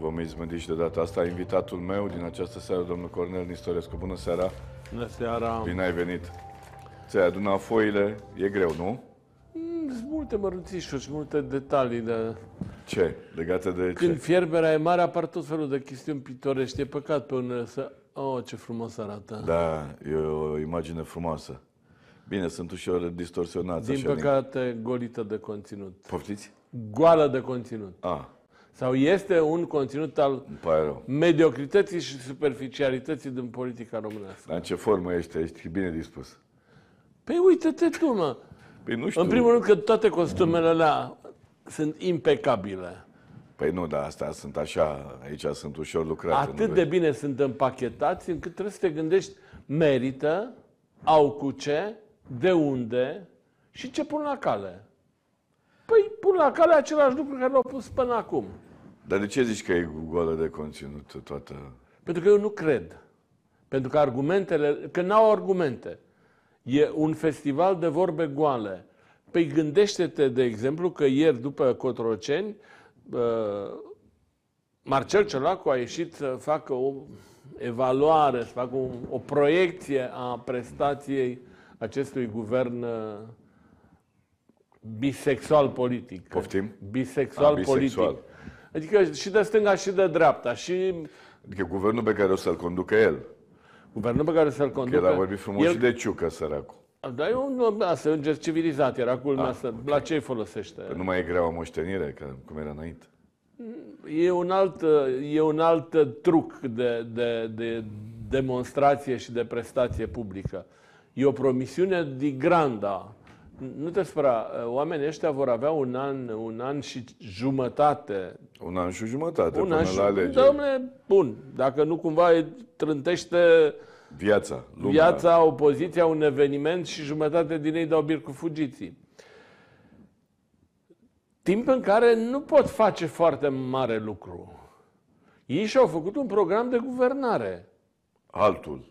Vom izmândi și de data asta invitatul meu din această seară, domnul Cornel Nistorescu. Bună seara! Bună seara! Bine ai venit! Ți-ai adunat foile, e greu, nu? Mm, sunt multe mărunțișuri și multe detalii, de... Ce? Legate de Când ce? fierberea e mare, apar tot felul de chestiuni pitorești. E păcat pe unele să... Oh, ce frumos arată! Da, e o imagine frumoasă. Bine, sunt ușor distorsionați. Din așa, păcate, din... golită de conținut. Poftiți? Goală de conținut. Ah. Sau este un conținut al mediocrității și superficialității din politica românească? Dar în ce formă ești? Ești bine dispus. Păi uite-te tu, mă. Păi nu știu. În primul rând că toate costumele alea sunt impecabile. Păi nu, dar astea sunt așa, aici sunt ușor lucrate. Atât de bine sunt împachetați încât trebuie să te gândești, merită, au cu ce, de unde și ce pun la cale la cale același lucru care l-au pus până acum. Dar de ce zici că e goală de conținut toată? Pentru că eu nu cred. Pentru că argumentele, că n-au argumente. E un festival de vorbe goale. Păi gândește-te, de exemplu, că ieri după Cotroceni, Marcel Ciolacu a ieșit să facă o evaluare, să facă o, o proiecție a prestației acestui guvern bisexual politic. Poftim? Bisexual, A, ah, bisexual. politic. Adică și de stânga și de dreapta. Și... Adică guvernul pe care o să-l conducă el. Guvernul pe care o să-l conducă... Că el a vorbit frumos el... și de ciucă, săracul. Da, e un asta, un gest civilizat, era culmea ah, să, okay. la ce folosește? Că nu mai e o moștenire, ca cum era înainte. E un alt, e un alt truc de, de, de demonstrație și de prestație publică. E o promisiune de granda nu te spera, ă, oamenii ăștia vor avea un an, un an și jumătate. Un an și jumătate un până an și, la alegeri. Domne, bun, dacă nu cumva îi trântește viața, lumea. viața, opoziția, un eveniment și jumătate din ei dau bir cu fugiții. Timp în care nu pot face foarte mare lucru. Ei și-au făcut un program de guvernare. Altul.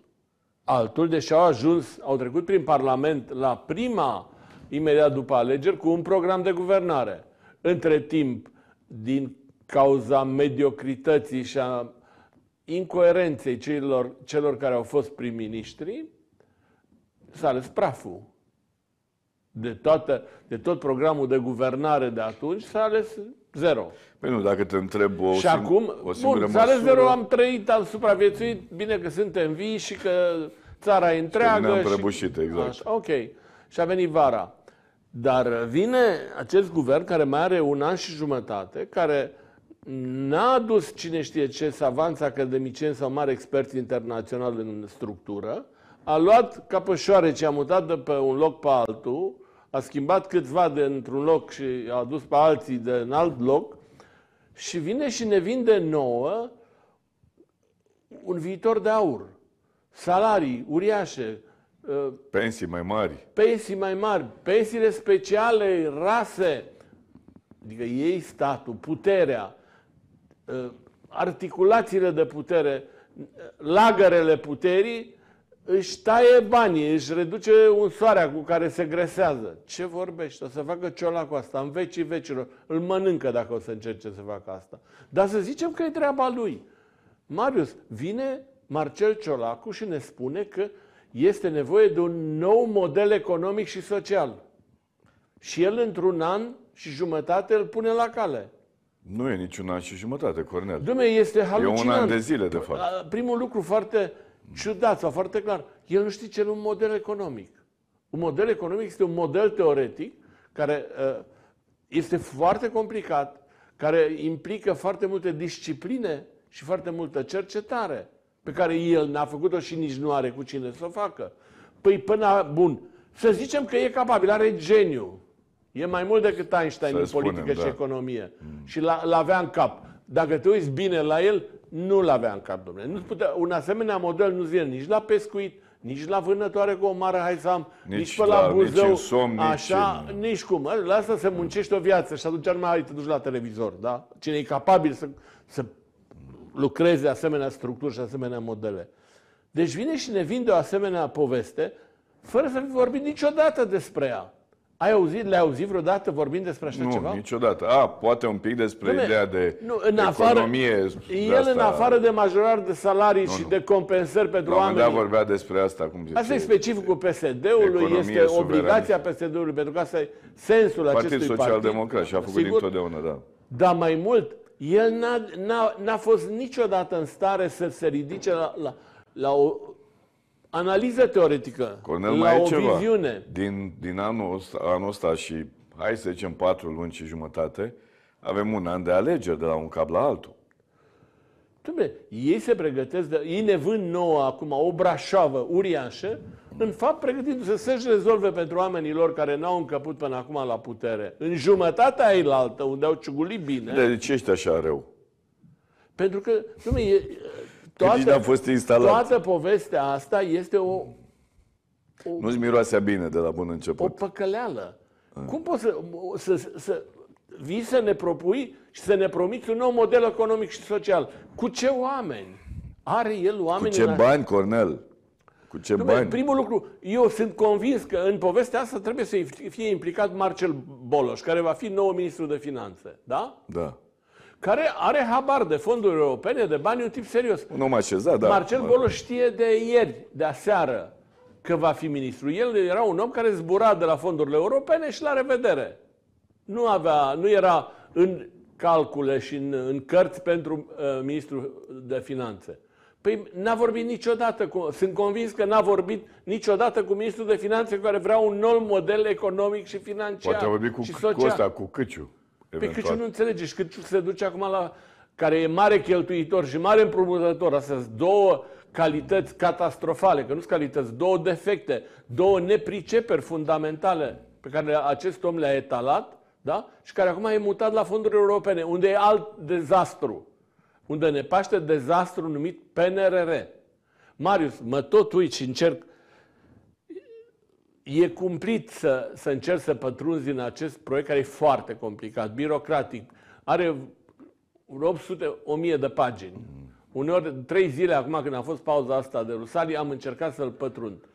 Altul, deși au ajuns, au trecut prin Parlament la prima imediat după alegeri, cu un program de guvernare. Între timp, din cauza mediocrității și a incoerenței celor, celor care au fost prim-ministri, s-a ales praful. De, toată, de tot programul de guvernare de atunci s-a ales zero. Păi nu, dacă te întreb o, și acum, o singură bun, măsură... zero, am trăit, am supraviețuit, bine că suntem vii și că țara e întreagă. Și ne-am prăbușit, și... exact. Așa, ok. Și a venit vara. Dar vine acest guvern care mai are un an și jumătate, care n-a adus cine știe ce savanți academicieni sau mari experți internaționali în structură, a luat capășoare ce a mutat de pe un loc pe altul, a schimbat câțiva de într-un loc și a adus pe alții de în alt loc și vine și ne vinde nouă un viitor de aur. Salarii uriașe, Pensii mai mari. Pensii mai mari, pensiile speciale, rase. Adică ei statul, puterea, ă, articulațiile de putere, lagărele puterii, își taie banii, își reduce soare cu care se gresează. Ce vorbești? O să facă ciola cu asta în vecii vecilor. Îl mănâncă dacă o să încerce să facă asta. Dar să zicem că e treaba lui. Marius, vine Marcel Ciolacu și ne spune că este nevoie de un nou model economic și social. Și el, într-un an și jumătate, îl pune la cale. Nu e niciun an și jumătate, Cornel. Dume, este halucinant. E un an de zile, de fapt. Primul lucru foarte ciudat sau foarte clar, el nu știe ce e un model economic. Un model economic este un model teoretic care ă, este foarte complicat, care implică foarte multe discipline și foarte multă cercetare pe care el n-a făcut-o și nici nu are cu cine să o facă. Păi până, bun, să zicem că e capabil, are geniu. E mai mult decât Einstein să în spunem, politică da. și economie. Mm. Și l-avea în cap. Dacă te uiți bine la el, nu-l avea în cap, domnule. Nu putea, un asemenea model nu vine nici la pescuit, nici la vânătoare cu o mare hai să am, nici, nici pe la, la Buzău, nici somn, așa, nici, în... nici cum. Lasă să muncești o viață și atunci nu mai te duci la televizor, da? Cine e capabil să, să lucreze asemenea structuri și asemenea modele. Deci vine și ne vinde o asemenea poveste fără să fi vorbit niciodată despre ea. Ai auzit, le-ai auzit vreodată vorbind despre așa nu, ceva? Nu, niciodată. A, poate un pic despre Deme, ideea de nu, în afară, economie. El asta... în afară de majorare de salarii nu, și nu. de compensări pentru La oameni. La vorbea despre asta, cum zice. Asta e specificul PSD-ului, este suveran. obligația PSD-ului, pentru că asta e sensul Partid acestui Social partid. Social-Democrat și a făcut Sigur, dintotdeauna, da. Dar mai mult, el n-a, n-a, n-a fost niciodată în stare să se ridice la, la, la o analiză teoretică, Cornel, la mai o ceva. viziune. Din, din anul, ăsta, anul ăsta și, hai să zicem, patru luni și jumătate, avem un an de alegeri de la un cap la altul. Dumne, ei se pregătesc, de, ei vând nouă acum o brașavă uriașă, în fapt pregătindu-se să-și rezolve pentru oamenii lor care n-au încăput până acum la putere. În jumătatea ei altă, unde au ciugulit bine... De ce ești așa rău? Pentru că, dumne, e, toată, a fost instalat. toată povestea asta este o... o Nu-ți miroasea bine de la bun început. O păcăleală. A. Cum poți să, să, să, să vii să ne propui și să ne promiți un nou model economic și social. Cu ce oameni? Are el oameni? Cu ce bani, Cornel? Cu ce Dumnezeu, bani? Primul lucru, eu sunt convins că în povestea asta trebuie să fie implicat Marcel Boloș, care va fi nou ministru de finanțe. Da? Da. Care are habar de fonduri europene, de bani, un tip serios. Un om așezat, da. Marcel Boloș știe de ieri, de aseară, că va fi ministru. El era un om care zbura de la fondurile europene și la revedere. Nu, avea, nu era în calcule și în, în cărți pentru uh, ministrul de finanțe. Păi n-a vorbit niciodată cu, sunt convins că n-a vorbit niciodată cu ministrul de finanțe care vrea un nou model economic și financiar. Poate a vorbit cu, și cu ăsta, cu Căciu. Pe păi Căciu nu înțelege și Căciu se duce acum la, care e mare cheltuitor și mare împrumutător. Astea sunt două calități catastrofale, că nu sunt calități, două defecte, două nepriceperi fundamentale pe care acest om le-a etalat da? și care acum e mutat la fonduri europene, unde e alt dezastru, unde ne paște dezastru numit PNRR. Marius, mă tot uit și încerc, e cumplit să, să încerc să pătrunzi în acest proiect care e foarte complicat, birocratic, are 800, 1000 de pagini. Mm. Uneori, trei zile acum când a fost pauza asta de Rusalii, am încercat să-l pătrund.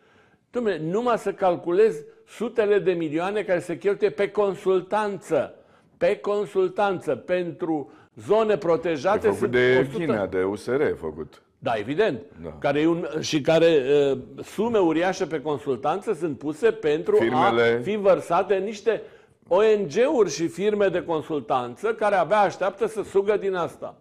Dumnezeu, numai să calculez sutele de milioane care se cheltuie pe consultanță. Pe consultanță, pentru zone protejate. E făcut de 100... China, de USR făcut. Da, evident. Da. Care e un, și care uh, sume uriașe pe consultanță sunt puse pentru Firmele... a fi vărsate niște ONG-uri și firme de consultanță care abia așteaptă să sugă din asta.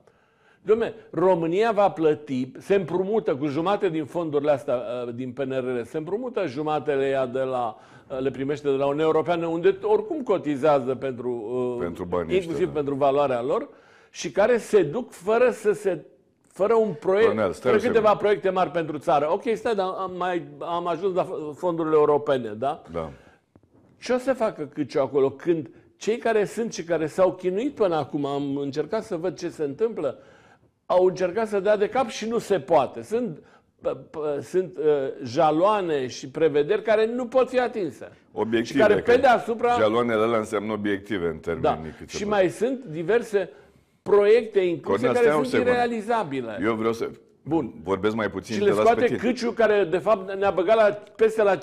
Dom'le, România va plăti, se împrumută cu jumate din fondurile astea uh, din PNRR, se împrumută jumatele ea de la, uh, le primește de la Uniunea Europeană, unde oricum cotizează pentru, uh, pentru banii inclusiv ăștia, da. pentru valoarea lor, și care se duc fără să se fără un proiect, Cornel, fără câteva mi. proiecte mari pentru țară. Ok, stai, dar am, mai, am ajuns la fondurile europene, da? Da. Ce o să facă Câciu acolo când cei care sunt și care s-au chinuit până acum, am încercat să văd ce se întâmplă, au încercat să dea de cap și nu se poate. Sunt sunt uh, jaloane și prevederi care nu pot fi atinse. Obiective. Și care pe deasupra... Jaloanele alea înseamnă obiective în termeni. Da. Și mai sunt diverse proiecte incluse care sunt secund. irealizabile. Eu vreau să Bun. vorbesc mai puțin. Și le scoate căciu, care de fapt ne-a băgat la, peste la 50%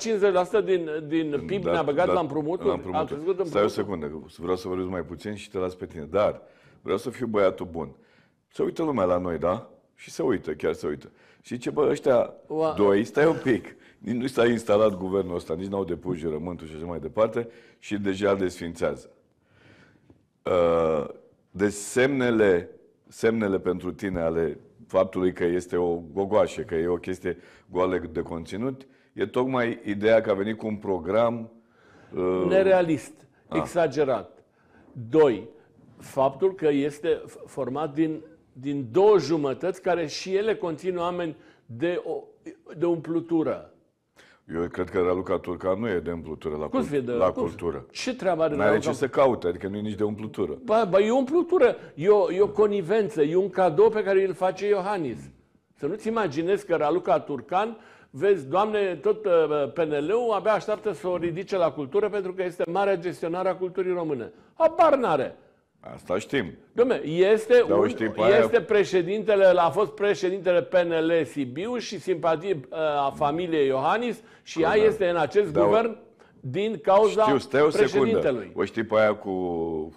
din, din da, PIB, da, ne-a băgat da, la împrumuturi. La împrumuturi. A crescut împrumuturi. Stai o secundă, vreau să vorbesc mai puțin și te las pe tine. Dar vreau să fiu băiatul bun. Uh, se uită lumea la noi, da? Și se uită, chiar se uită. Și ce bă, ăștia wow. doi, stai un pic, nici nu s-a instalat guvernul ăsta, nici n-au depus jurământul și așa mai departe, și deja îl desfințează. Uh, deci semnele, semnele pentru tine ale faptului că este o gogoașă, că e o chestie goală de conținut, e tocmai ideea că a venit cu un program... Uh, Nerealist, a. Ah. exagerat. Doi, faptul că este format din din două jumătăți care și ele conțin oameni de, o, de umplutură. Eu cred că Raluca Turca nu e de umplutură la, cum de, la cum cultură. Ce treabă are N-are ce să caute, adică nu e nici de umplutură. Ba, ba e umplutură, e o, e o conivență, e un cadou pe care îl face Iohannis. Să nu-ți imaginezi că Raluca Turcan, vezi, doamne, tot uh, PNL-ul abia așteaptă să o ridice la cultură pentru că este marea gestionarea a culturii române. Habar n-are. Asta știm. Dom'le, este, da, un, știm este aia... președintele, a fost președintele PNL Sibiu și simpatie uh, a familiei Iohannis și Correct. ea este în acest da, guvern din cauza știu, stai o președintelui. Secundă. O știi pe aia cu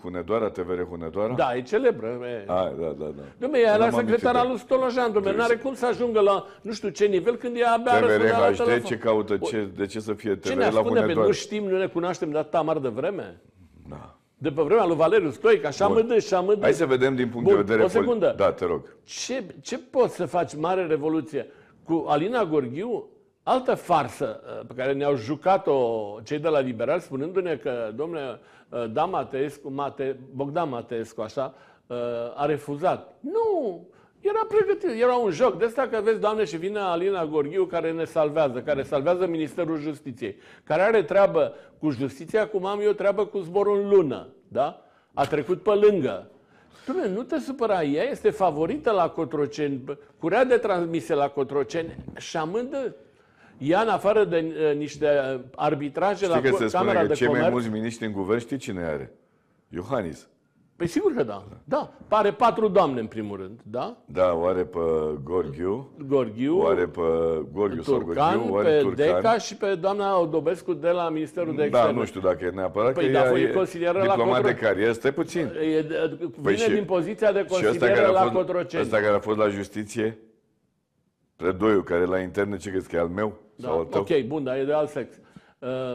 Hunedoara, TVR Hunedoara? Da, e celebră. E. A, da, da, da. Dom'le, ea era secretar al lui Stolojan, dumne, nu are cum să ajungă la nu știu ce nivel când ea abia TVR HD, ce caută, ce, de ce să fie TVR la Hunedoara? Ce ne ascunde? Nu știm, nu ne cunoaștem, dar tamar de vreme. Da de pe vremea lui Valeriu Stoica dă, așa mă dă. Hai să vedem din punct Bun, de vedere... O secundă. Da, te rog. Ce, ce poți să faci mare revoluție? Cu Alina Gorghiu, altă farsă uh, pe care ne-au jucat-o cei de la Liberal, spunându-ne că, domnule, uh, da Mateescu, Mate, Bogdan Mateescu, așa, uh, a refuzat. Nu! Era pregătit. Era un joc de asta că vezi, Doamne, și vine Alina Gorghiu care ne salvează, care salvează Ministerul Justiției, care are treabă cu justiția, cum am eu treabă cu zborul în lună. Da? A trecut pe lângă. Dom'le, nu te supăra, ea este favorită la Cotroceni, curea de transmise la Cotroceni și amândă ea, în afară de uh, niște arbitraje știi la că se Camera că de cei Comerț, mai mulți miniștri în guvern, știi cine are? Iohannis. Păi sigur că da. Da. Pare patru doamne în primul rând, da? Da, oare pe Gorghiu? Gorghiu. Oare pe Gorghiu Turcan, sau Gorghiu, oare pe Turcan. Deca și pe doamna Odobescu de la Ministerul de da, Externe. Da, nu știu dacă e neapărat păi că da, păi e consilieră diplomat Cotroceni. Diplomat de carieră, stai puțin. E, vine păi și, din poziția de consilieră la fost, Cotroceni. Ăsta care a fost la justiție? Predoiul care la interne, ce crezi că e al meu? Da, sau al tău? ok, bun, dar e de alt sex. Uh,